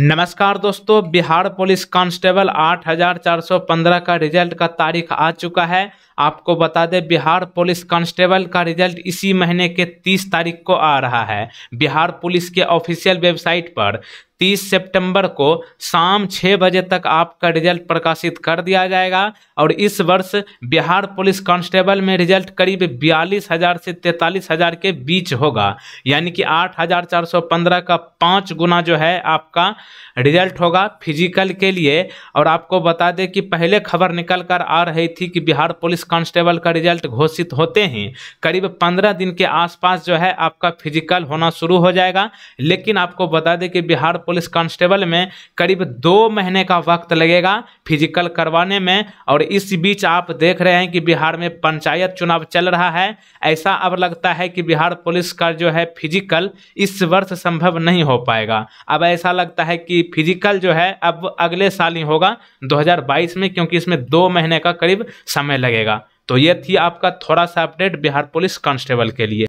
नमस्कार दोस्तों Bihar police constable 8415 का रिजल्ट का तारीख आ चुका है आपको बता दें बिहार पुलिस कांस्टेबल का रिजल्ट इसी महीने के 30 तारीख को आ रहा है बिहार पुलिस के ऑफिशियल वेबसाइट पर तीस सितंबर को शाम छः बजे तक आपका रिजल्ट प्रकाशित कर दिया जाएगा और इस वर्ष बिहार पुलिस कांस्टेबल में रिजल्ट करीब बयालीस हज़ार से तैंतालीस हज़ार के बीच होगा यानी कि आठ हज़ार चार सौ पंद्रह का पाँच गुना जो है आपका रिजल्ट होगा फिजिकल के लिए और आपको बता दें कि पहले खबर निकल कर आ रही थी कि बिहार पुलिस कांस्टेबल का रिजल्ट घोषित होते ही करीब पंद्रह दिन के आसपास जो है आपका फिजिकल होना शुरू हो जाएगा लेकिन आपको बता दें कि बिहार पुलिस कांस्टेबल में करीब दो महीने का वक्त लगेगा फिजिकल करवाने में और इस बीच आप देख रहे हैं कि बिहार में पंचायत चुनाव चल रहा है ऐसा अब लगता है कि बिहार पुलिस का जो है फिजिकल इस वर्ष संभव नहीं हो पाएगा अब ऐसा लगता है कि फिजिकल जो है अब अगले साल ही होगा 2022 में क्योंकि इसमें दो महीने का करीब समय लगेगा तो ये थी आपका थोड़ा सा अपडेट बिहार पुलिस कांस्टेबल के लिए